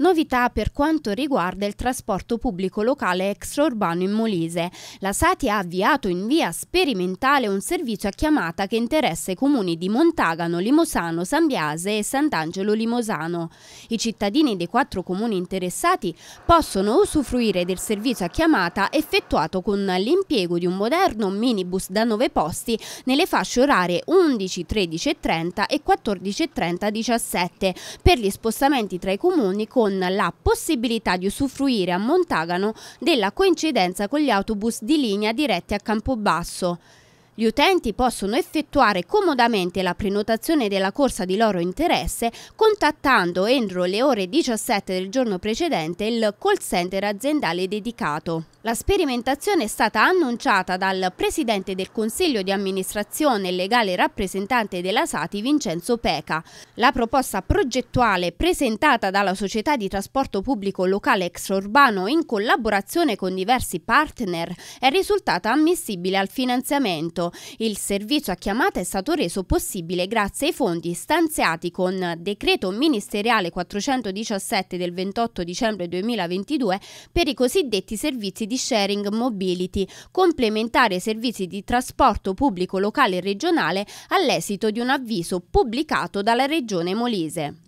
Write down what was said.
Novità per quanto riguarda il trasporto pubblico locale extraurbano in Molise. La Sati ha avviato in via sperimentale un servizio a chiamata che interessa i comuni di Montagano, Limosano, San Biase e Sant'Angelo Limosano. I cittadini dei quattro comuni interessati possono usufruire del servizio a chiamata effettuato con l'impiego di un moderno minibus da 9 posti nelle fasce orarie 11, 13 e 30 e e 14 30 17 per gli spostamenti tra i comuni con con la possibilità di usufruire a Montagano della coincidenza con gli autobus di linea diretti a Campobasso. Gli utenti possono effettuare comodamente la prenotazione della corsa di loro interesse contattando entro le ore 17 del giorno precedente il call center aziendale dedicato. La sperimentazione è stata annunciata dal presidente del Consiglio di amministrazione e legale rappresentante della Sati Vincenzo Peca. La proposta progettuale presentata dalla società di trasporto pubblico locale extraurbano in collaborazione con diversi partner è risultata ammissibile al finanziamento. Il servizio a chiamata è stato reso possibile grazie ai fondi stanziati con decreto ministeriale 417 del 28 dicembre 2022 per i cosiddetti servizi di sharing mobility, complementare ai servizi di trasporto pubblico locale e regionale all'esito di un avviso pubblicato dalla Regione Molise.